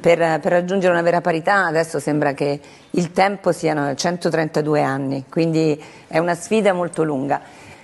Per, per, raggiungere una vera parità adesso sembra che il tempo siano 132 anni, quindi è una sfida molto lunga.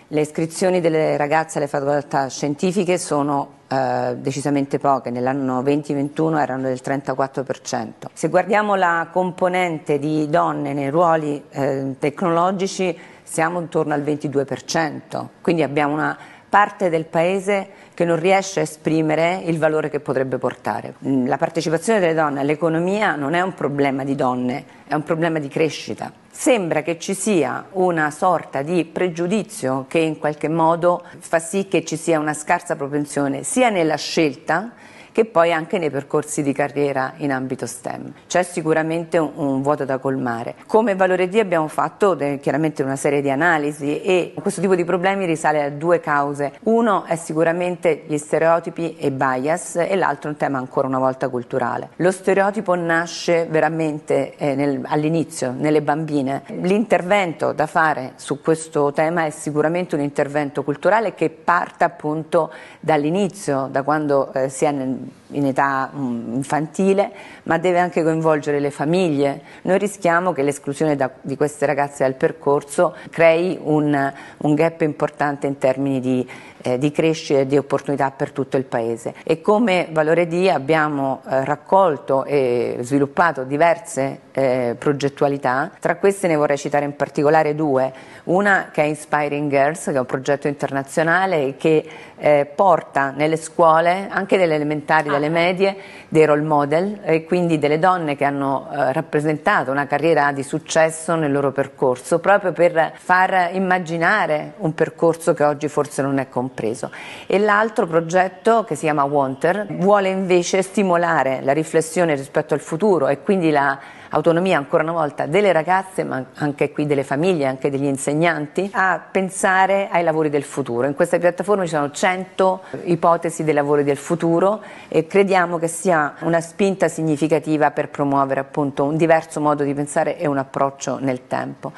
Le iscrizioni delle ragazze alle facoltà scientifiche sono eh, decisamente poche, nell'anno 2021 erano del 34%. Se guardiamo la componente di donne nei ruoli eh, tecnologici siamo intorno al 22%, quindi abbiamo una parte del paese che non riesce a esprimere il valore che potrebbe portare. Mm, la partecipazione delle donne all'economia non è un problema di donne, è un problema di crescita. Sembra che ci sia una sorta di pregiudizio che in qualche modo fa sì che ci sia una scarsa propensione sia nella scelta che poi anche nei percorsi di carriera in ambito STEM. C'è sicuramente un, un vuoto da colmare. Come Valore D abbiamo fatto de, eh, chiaramente una serie di analisi e questo tipo di problemi risale a due cause. Uno è sicuramente gli stereotipi e bias e l'altro è un tema ancora una volta culturale. Lo stereotipo nasce veramente eh, nel, all'inizio, nelle bambine. L'intervento da fare su questo tema è sicuramente un intervento culturale che parta appunto dall'inizio, da quando eh, si è nel, in età mm, infantile, ma deve anche coinvolgere le famiglie. Noi rischiamo che l'esclusione da, di queste ragazze dal percorso crei un, un gap importante in termini di, eh, di, crescita e di opportunità per tutto il Paese. E come Valore D abbiamo eh, raccolto e sviluppato diverse eh, progettualità, tra queste ne vorrei citare in particolare due, una che è Inspiring Girls, che è un progetto internazionale che eh, porta nelle scuole anche delle elementari elementari, delle ah. medie, dei role model e quindi delle donne che hanno eh, rappresentato una carriera di successo nel loro percorso, proprio per far immaginare un percorso che oggi forse non è compreso. E l'altro progetto che si chiama Wanter vuole invece stimolare la riflessione rispetto al futuro e quindi la autonomia ancora una volta delle ragazze, ma anche qui delle famiglie, anche degli insegnanti, a pensare ai lavori del futuro. In questa piattaforma ci sono 100 ipotesi dei lavori del futuro e crediamo che sia una spinta significativa per promuovere appunto un diverso modo di pensare e un approccio nel tempo.